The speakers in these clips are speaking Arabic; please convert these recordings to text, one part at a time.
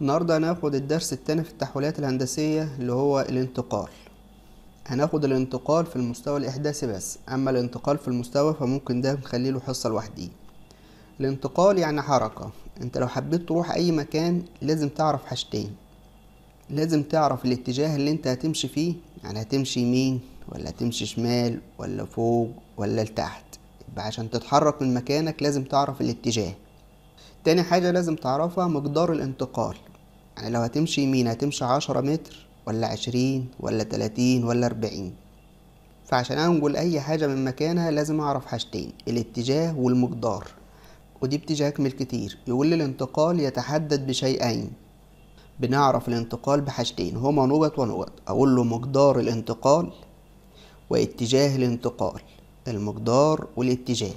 النهاردة هناخد الدرس التاني في التحولات الهندسية اللي هو الانتقال هناخد الانتقال في المستوى الإحداثي بس أما الانتقال في المستوى فممكن ده نخليله حصة لوحديه الانتقال يعني حركة انت لو حبيت تروح أي مكان لازم تعرف حاجتين لازم تعرف الاتجاه اللي انت هتمشي فيه يعني هتمشي يمين ولا هتمشي شمال ولا فوق ولا لتحت يبقى عشان تتحرك من مكانك لازم تعرف الاتجاه تاني حاجة لازم تعرفها مقدار الانتقال يعني لو هتمشي يمين هتمشي عشرة متر ولا عشرين ولا تلاتين ولا أربعين فعشان أنقل أي حاجة من مكانها لازم أعرف حاجتين الاتجاه والمقدار ودي اكمل كتير يقول الانتقال يتحدد بشيئين بنعرف الانتقال بحاجتين هما نقط ونقط أقول له مقدار الانتقال واتجاه الانتقال المقدار والاتجاه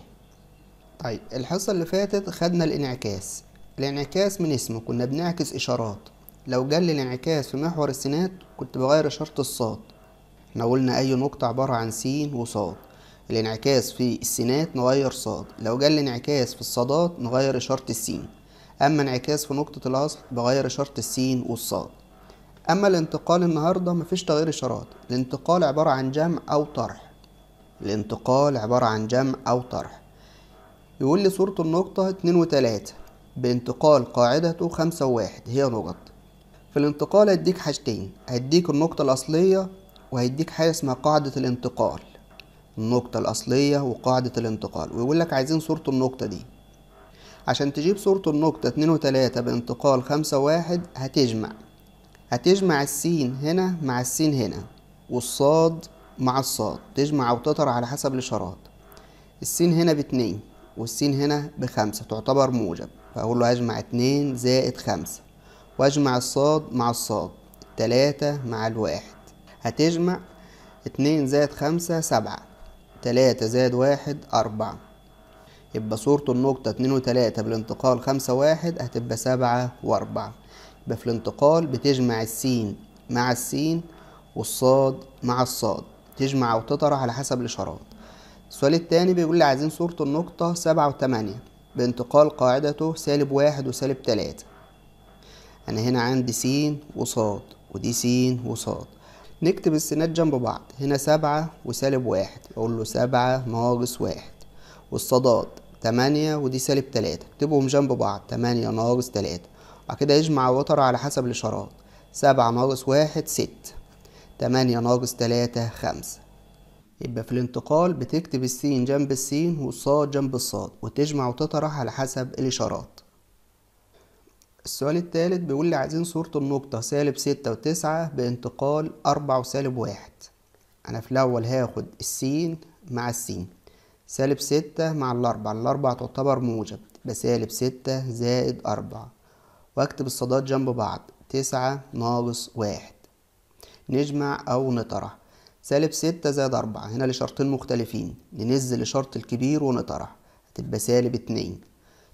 طيب الحصة اللي فاتت خدنا الانعكاس الانعكاس من اسمه كنا بنعكس إشارات لو جالي الانعكاس في محور السينات كنت بغير إشارة الصاد احنا قلنا أي نقطة عبارة عن س وصاد الانعكاس في السينات نغير صاد لو جالي انعكاس في الصادات نغير إشارة السين أما انعكاس في نقطة الأصل بغير إشارة السين والصاد أما الانتقال النهاردة مفيش تغيير إشارات الانتقال عبارة عن جمع أو طرح الانتقال عبارة عن جمع أو طرح يقول لي صورة النقطة اتنين وتلاتة بانتقال قاعدته خمسة وواحد هي نقط في الانتقال هيديك حاجتين هيديك النقطة الأصلية وهيديك حاجة اسمها قاعدة الانتقال النقطة الأصلية وقاعدة الانتقال ويقول لك عايزين صورة النقطة دي عشان تجيب صورة النقطة اتنين وتلاتة بانتقال خمسة واحد هتجمع هتجمع السين هنا مع السين هنا والصاد مع الصاد تجمع أو تطر على حسب الإشارات السين هنا باتنين والسين هنا بخمسة تعتبر موجب فأقول له هجمع اتنين زائد خمسة وأجمع الصاد مع الصاد تلاتة مع الواحد هتجمع اتنين زائد خمسة سبعة تلاتة زائد واحد أربعة يبقى صورة النقطة اتنين وتلاتة بالانتقال خمسة واحد هتبقى سبعة وأربعة يبقى في الانتقال بتجمع السين مع السين والصاد مع الصاد تجمع وتطرح على حسب الإشارات السؤال التاني بيقول لي عايزين صورة النقطة سبعة وتمانية بانتقال قاعدته سالب واحد وسالب تلاتة أنا هنا عندي س وصاد ودي س وصاد نكتب السنات جنب بعض هنا سبعة وسالب واحد أقول له سبعة ناقص واحد والصادات تمانية ودي سالب تلاتة اكتبهم جنب بعض تمانية ناقص تلاتة وبعد كده يجمع وتر على حسب الإشارات سبعة ناقص واحد ست تمانية ناقص تلاتة خمسة يبقى في الانتقال بتكتب السين جنب السين والصاد جنب الصاد وتجمع وتطرح على حسب الإشارات السؤال الثالث بيقول لي عايزين صورة النقطة سالب ستة وتسعة بانتقال أربعة وسالب واحد أنا في الأول هاخد السين مع السين سالب ستة مع الأربعة الأربعة تعتبر موجب بسالب ستة زائد أربعة وأكتب الصادات جنب بعض تسعة ناقص واحد نجمع أو نطرح سالب ستة زائد أربعة هنا لشرطين مختلفين ننزل لشرط الكبير ونطرح هتبقى سالب اتنين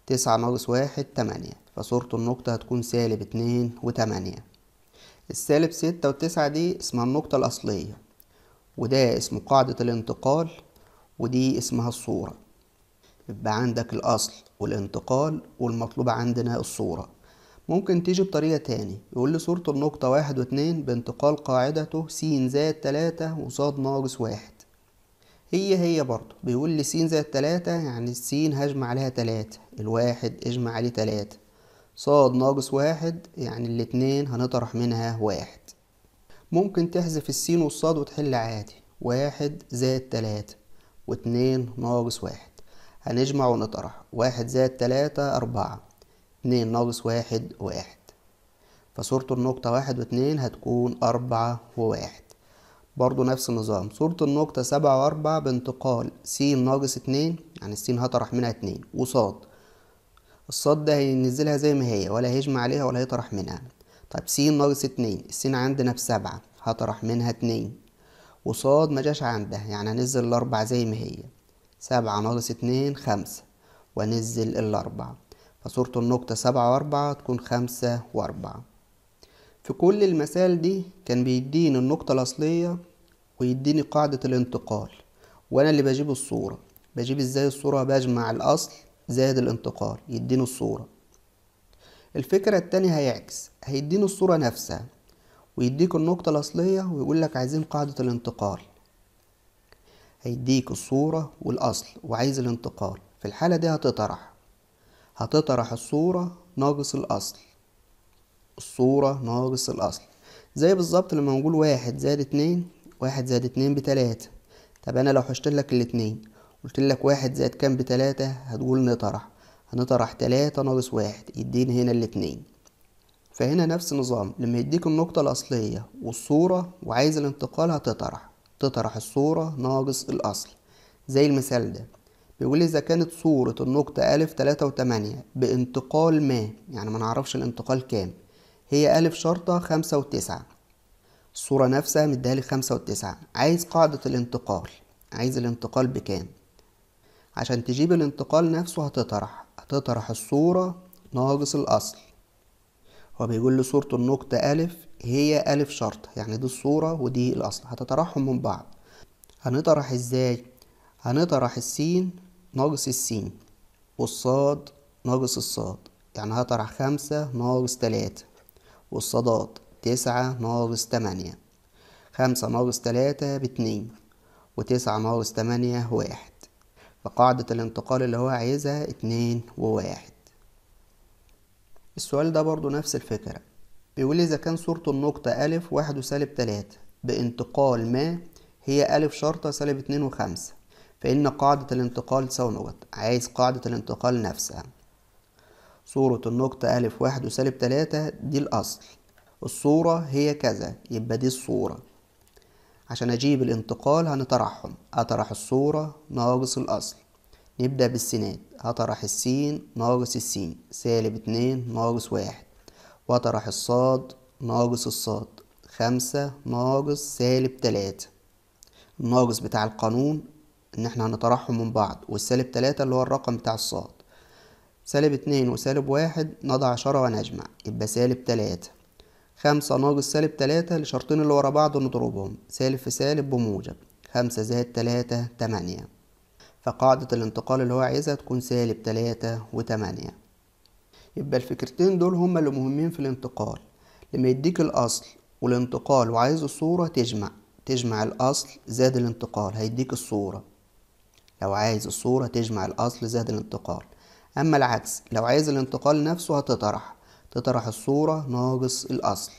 تسعة ناقص واحد تمانية فصورة النقطة هتكون سالب اتنين وتمانية السالب ستة وتسعة دي اسمها النقطة الأصلية وده اسمه قاعدة الانتقال ودي اسمها الصورة يبقى عندك الأصل والانتقال والمطلوب عندنا الصورة ممكن تيجي بطريقة تاني يقول لي صورة النقطة واحد واتنين بانتقال قاعدته س زائد تلاتة وصاد ناقص واحد هي هي برضه بيقول لي س زائد تلاتة يعني س هجمع عليها تلاتة الواحد اجمع عليه تلاتة صاد ناقص واحد يعني الاتنين هنطرح منها واحد ممكن تحذف السين والصاد وتحل عادي واحد زائد تلاتة واتنين ناقص واحد هنجمع ونطرح واحد زائد تلاتة أربعة اتنين ناقص واحد واحد فصورة النقطة واحد واتنين هتكون أربعة وواحد برضو نفس النظام صورة النقطة سبعة وأربعة بانتقال س ناقص اتنين يعني السين هطرح منها اتنين وصاد الصاد ده هينزلها زي ما هي ولا هيجمع عليها ولا هيطرح منها طيب س ناقص اتنين السين عندنا بسبعة هطرح منها اتنين وصاد مجاش عندها يعني هنزل الأربعة زي ما هي سبعة ناقص اتنين خمسة وانزل الأربعة فصورة النقطة سبعة وأربعة تكون خمسة وأربعة في كل المسائل دي كان بيديني النقطة الأصلية ويديني قاعدة الانتقال وأنا اللي بجيب الصورة بجيب ازاي الصورة بجمع الأصل زائد الانتقال يديني الصورة الفكرة التانية هيعكس هيديني الصورة نفسها ويديك النقطة الأصلية ويقول لك عايزين قاعدة الانتقال هيديك الصورة والأصل وعايز الانتقال في الحالة دي هتطرح هتطرح الصورة ناقص الأصل الصورة ناقص الأصل زي بالظبط لما نقول واحد زائد اتنين واحد زائد اتنين بتلاتة طب أنا لو حشت لك الاتنين قلت لك واحد زائد كام بتلاتة هتقول نطرح هنطرح تلاتة ناقص واحد يديني هنا الاتنين فهنا نفس نظام لما يديك النقطة الأصلية والصورة وعايز الانتقال هتطرح تطرح الصورة ناقص الأصل زي المثال ده بيقول إذا كانت صورة النقطة أ تلاتة وتمانية بانتقال ما يعني ما نعرفش الانتقال كام هي أ شرطة خمسة وتسعة الصورة نفسها مديهالي خمسة وتسعة عايز قاعدة الانتقال عايز الانتقال بكام عشان تجيب الانتقال نفسه هتطرح هتطرح الصورة ناقص الأصل هو بيقول لي صورة النقطة أ هي أ شرطة يعني دي الصورة ودي الأصل هتطرحهم من بعض هنطرح ازاي هنطرح السين ناقص السين والصاد ناقص الصاد يعني هطرح خمسة ناقص تلاتة والصادات تسعة ناقص تمانية خمسة ناقص تلاتة باتنين وتسعة ناقص تمانية واحد فقاعدة الانتقال اللي هو عايزها اتنين وواحد السؤال ده برضو نفس الفكرة بيقول إذا كان صورة النقطة أ واحد وسالب تلاتة بانتقال ما هي أ شرطة سالب اتنين وخمسة فإن قاعدة الانتقال تساوي نقط عايز قاعدة الانتقال نفسها صورة النقطة ألف واحد وسالب تلاتة دي الأصل الصورة هي كذا يبقى دي الصورة عشان أجيب الانتقال هنطرحهم أطرح الصورة ناقص الأصل نبدأ بالسينات هطرح السين ناقص السين سالب اتنين ناقص واحد وأطرح الصاد ناقص الصاد خمسة ناقص سالب تلاتة الناقص بتاع القانون ان احنا هنطرحهم من بعض والسالب تلاتة اللي هو الرقم بتاع الصاد سالب اتنين وسالب واحد نضع عشرة ونجمع يبقى سالب تلاتة خمسة ناقص سالب تلاتة الشرطين اللي ورا بعض نضربهم سالب في سالب بموجب خمسة زائد تلاتة تمانية فقاعدة الانتقال اللي هو عايزها تكون سالب تلاتة وتمانية يبقى الفكرتين دول هما اللي مهمين في الانتقال لما يديك الأصل والانتقال وعايز الصورة تجمع تجمع الأصل زائد الانتقال هيديك الصورة لو عايز الصورة تجمع الأصل زائد الانتقال أما العكس لو عايز الانتقال نفسه هتطرح تطرح الصورة ناقص الأصل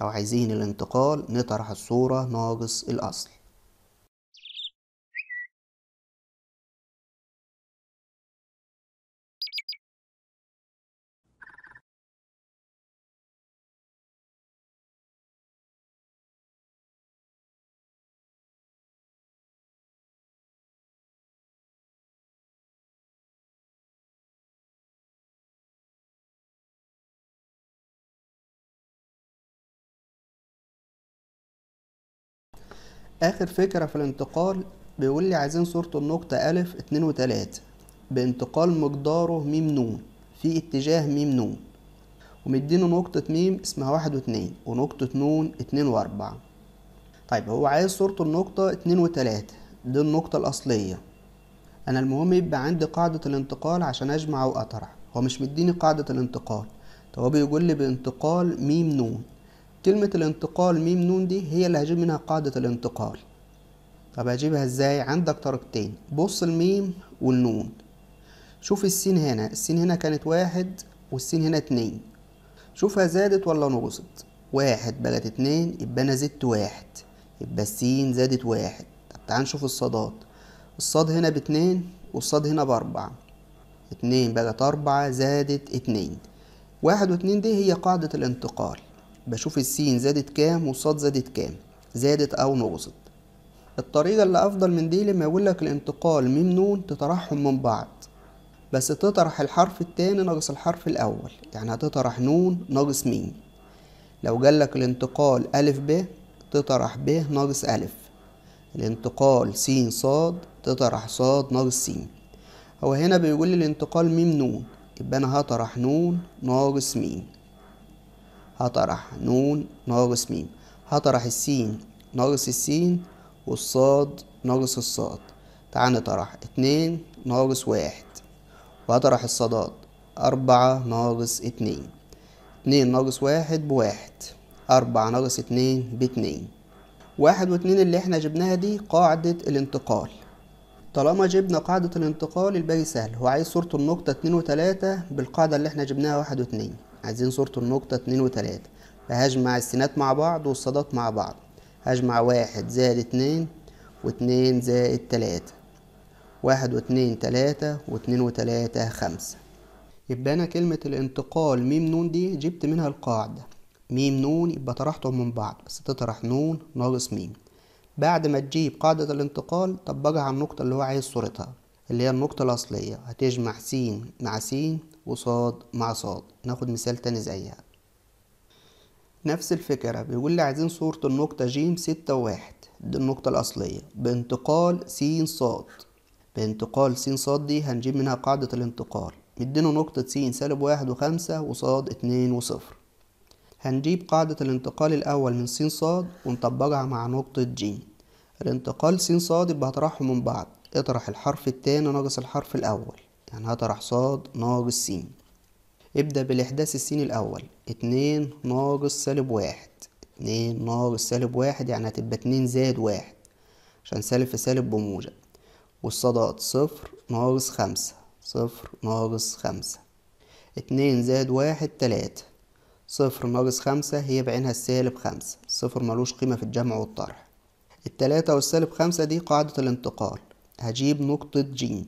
لو عايزين الانتقال نطرح الصورة ناقص الأصل اخر فكره في الانتقال بيقول لي عايزين صوره النقطه الف اتنين وتلاتة بانتقال مقداره م ن في اتجاه م ن ومدينه نقطة م اسمها واحد واتنين ونقطة ن اتنين واربعة طيب هو عايز صورة النقطة اتنين وتلاتة دي النقطة الأصلية أنا المهم يبقى عندي قاعدة الانتقال عشان أجمع وأطرح هو مش مديني قاعدة الانتقال طب هو بيقول لي بانتقال م ن كلمة الانتقال ميم نون دي هي اللي هجيب منها قاعدة الانتقال طب هجيبها ازاي عندك طريقتين بص الميم والنون شوف السين هنا السين هنا كانت واحد والسين هنا اتنين شوفها زادت ولا نقصت واحد بقت اتنين يبقى انا زدت واحد يبقى السين زادت واحد طب تعال نشوف الصادات الصاد هنا باتنين والصاد هنا باربعة اتنين بقت اربعة زادت اتنين واحد واتنين دي هي قاعدة الانتقال بشوف السين زادت كام والصاد زادت كام زادت أو نقصت الطريقة اللي أفضل من دي لما يقول لك الانتقال من نون تطرحهم من بعض بس تطرح الحرف التاني ناقص الحرف الأول يعني هتطرح نون ناقص مين لو جالك الانتقال ألف ب تطرح ب ناقص ألف الانتقال س صاد تطرح صاد ناقص س هو هنا بيقول لي الانتقال ميم نون يبقى أنا هطرح نون ناقص ميم هطرح نون ناقص ميم هطرح السين ناقص السين والصاد ناقص الصاد تعال نطرح اتنين ناقص واحد وهطرح الصادات أربعة ناقص اتنين اتنين ناقص واحد بواحد أربعة ناقص اتنين باتنين واحد واتنين اللي احنا جبناها دي قاعدة الانتقال طالما جبنا قاعدة الانتقال الباقي سهل هو عايز صورة النقطة اتنين وتلاتة بالقاعدة اللي احنا جبناها واحد واتنين عايزين صورة النقطة اتنين وتلاتة فهجمع السينات مع بعض والصادات مع بعض هجمع واحد زائد اتنين واتنين زائد تلاتة واحد واتنين تلاتة واتنين وتلاتة خمسة يبقى أنا كلمة الانتقال م ن دي جبت منها القاعدة م ن يبقى طرحتهم من بعض بس تطرح ن ناقص م بعد ما تجيب قاعدة الانتقال طبقها على النقطة اللي هو عايز صورتها اللي هي النقطة الأصلية هتجمع س مع س وصاد مع صاد ناخد مثال تاني زيها نفس الفكرة بيقول لي عايزين صورة النقطة ج ستة وواحد دي النقطة الأصلية بانتقال س صاد بانتقال س صاد دي هنجيب منها قاعدة الانتقال مدينا نقطة س سالب واحد وخمسة وصاد اتنين وصفر هنجيب قاعدة الانتقال الأول من س صاد ونطبقها مع نقطة ج الانتقال س صاد يبقى هتراحوا من بعض اطرح الحرف التاني ناقص الحرف الأول يعني هطرح صاد ناقص س ابدأ بالإحداث السين الأول اتنين ناقص سالب واحد اتنين ناقص سالب واحد يعني هتبقى اتنين زائد واحد عشان سالب في سالب بموجب والصادات صفر ناقص خمسة صفر ناقص خمسة اتنين زائد واحد تلاتة صفر ناقص خمسة هي بعينها السالب خمسة صفر ملوش قيمة في الجمع والطرح التلاتة والسالب خمسة دي قاعدة الانتقال هجيب نقطة جيم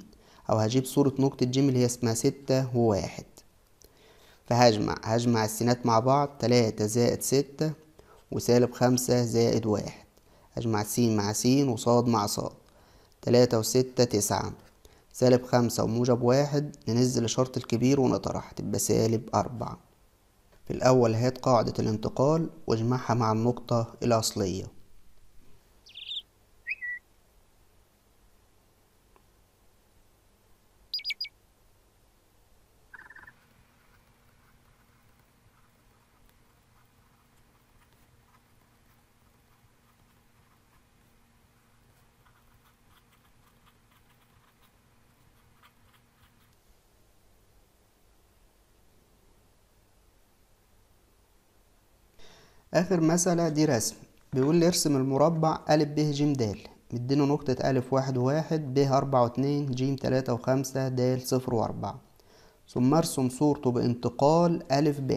أو هجيب صورة نقطة جيم اللي هي اسمها ستة وواحد فهجمع هجمع السينات مع بعض تلاتة زائد ستة وسالب خمسة زائد واحد هجمع س مع س وصاد مع صاد تلاتة وستة تسعة سالب خمسة وموجب واحد ننزل الشرط الكبير ونطرح تبقى سالب أربعة في الأول هات قاعدة الانتقال واجمعها مع النقطة الأصلية اخر مسألة دي رسم بيقول لي ارسم المربع ا ب ج د مدينه نقطة ا واحد واحد ب أربعة واتنين ج تلاتة وخمسة د صفر وأربعة ثم ارسم صورته بانتقال أ ب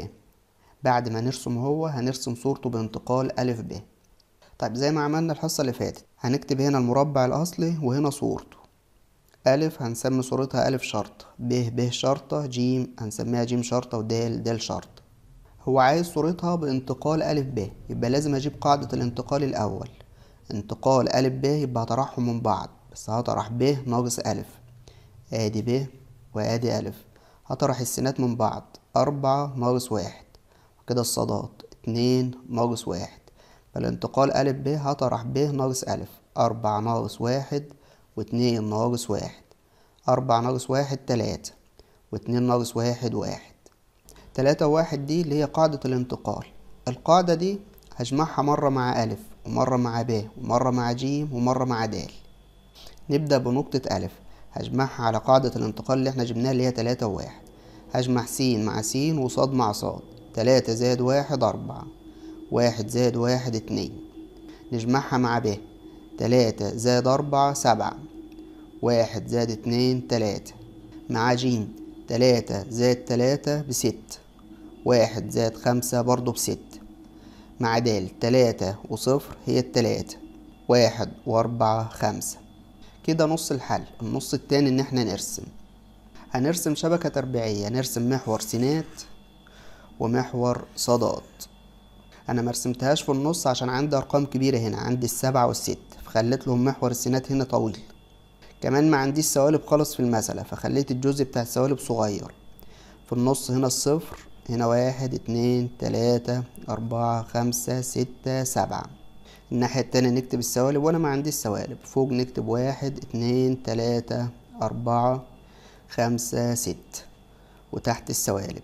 بعد ما نرسم هو هنرسم صورته بانتقال أ ب طيب زي ما عملنا الحصة اللي فاتت هنكتب هنا المربع الأصلي وهنا صورته أ هنسمي صورتها أ شرطة ب ب شرطة ج هنسميها ج شرطة ودال د شرطة هو عايز صورتها بانتقال أ ب يبقى لازم أجيب قاعدة الانتقال الأول انتقال أ ب يبقى هطرحهم من بعض بس هطرح ب ناقص أ آدي ب وآدي أ هطرح السينات من بعض أربعة ناقص واحد وكده الصادات اتنين ناقص واحد فالانتقال أ ب هطرح ب ناقص أ أربعة ناقص واحد واتنين ناقص واحد أربعة ناقص واحد تلاتة واتنين ناقص واحد واحد تلاتة واحد دي اللي هي قاعدة الانتقال القاعدة دي هجمعها مرة مع ألف ومرة مع ب ومرة مع ج ومرة مع د نبدأ بنقطة ألف هجمعها على قاعدة الانتقال اللي احنا جبناها اللي هي تلاتة وواحد هجمع س مع س وصاد مع صاد تلاتة زائد واحد أربعة واحد زائد واحد اتنين نجمعها مع ب تلاتة زائد أربعة سبعة واحد زائد اتنين تلاتة مع ج تلاتة زائد تلاتة بستة واحد زائد خمسة برضو بستة مع دال تلاتة وصفر هي التلاتة واحد وأربعة خمسة كده نص الحل النص التاني إن احنا نرسم هنرسم شبكة تربيعية نرسم محور سينات ومحور صادات أنا مرسمتهاش في النص عشان عندي أرقام كبيرة هنا عندي السبعة والست فخليت لهم محور السينات هنا طويل كمان ما عنديش سوالب خالص في المسألة فخليت الجزء بتاع السوالب صغير في النص هنا الصفر هنا واحد اتنين تلاتة أربعة خمسة ستة سبعة الناحية التانية نكتب السوالب وأنا ما عندي سوالب فوق نكتب واحد اتنين تلاتة أربعة خمسة ستة وتحت السوالب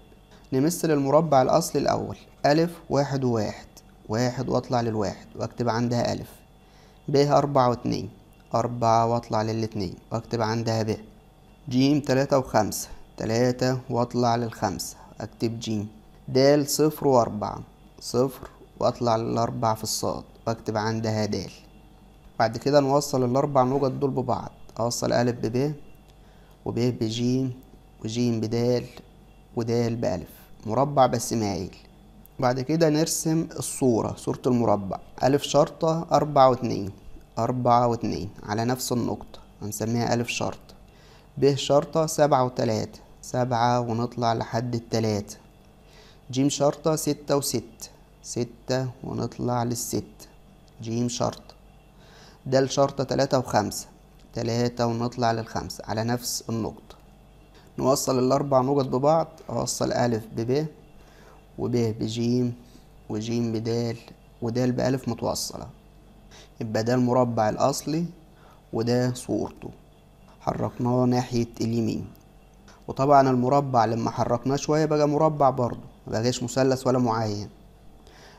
نمثل المربع الأصلي الأول ألف واحد وواحد واحد وأطلع للواحد وأكتب عندها ألف ب أربعة واتنين أربعة وأطلع للاتنين وأكتب عندها ب جيم تلاتة وخمسة تلاتة وأطلع للخمسة اكتب ج د صفر واربعة صفر واطلع الاربع في الصاد واكتب عندها د بعد كده نوصل الاربع نقط دول ببعض اوصل ا ب ب وب بج وج بدال ودال بألف مربع بس مايل بعد كده نرسم الصورة صورة المربع ألف شرطة أربعة واتنين أربعة واتنين على نفس النقطة هنسميها ألف شرطة ب شرطة سبعة وتلاتة سبعة ونطلع لحد التلاتة جيم شرطة ستة وست ستة ونطلع للست جيم شرطة دال شرطة تلاتة وخمسة تلاتة ونطلع للخمسة على نفس النقطة نوصل الأربع نقط ببعض أوصل ألف بب وب بجيم وجيم بدال ودال بألف متوصلة يبقى ده المربع الأصلي وده صورته حركناه ناحية اليمين وطبعا المربع لما حركناه شوية بقى مربع برضه مبقاش مثلث ولا معين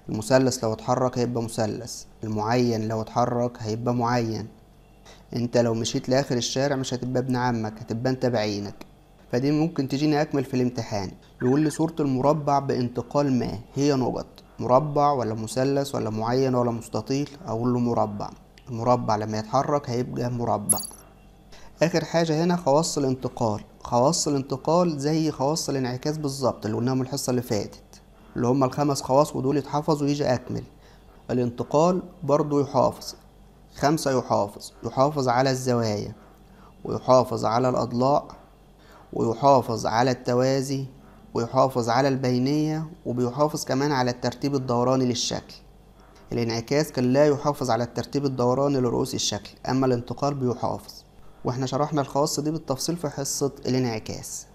المثلث لو اتحرك هيبقى مثلث المعين لو اتحرك هيبقى معين انت لو مشيت لاخر الشارع مش هتبقى ابن عمك هتبقى انت بعينك فدي ممكن تجيني اكمل في الامتحان يقول لي صورة المربع بانتقال ما هي نقط مربع ولا مثلث ولا معين ولا مستطيل اقول له مربع المربع لما يتحرك هيبقى مربع اخر حاجة هنا خواص الانتقال خواص الانتقال زي خواص الانعكاس بالظبط اللي قلناهم الحصه اللي فاتت اللي هم الخمس خواص ودول يتحفظوا ويجي اكمل الانتقال برضو يحافظ خمسة يحافظ يحافظ على الزوايا ويحافظ على الأضلاع ويحافظ على التوازي ويحافظ على البينية وبيحافظ كمان على الترتيب الدوراني للشكل الانعكاس كان لا يحافظ على الترتيب الدوراني لرؤوس الشكل أما الانتقال بيحافظ واحنا شرحنا الخواص دي بالتفصيل في حصة الانعكاس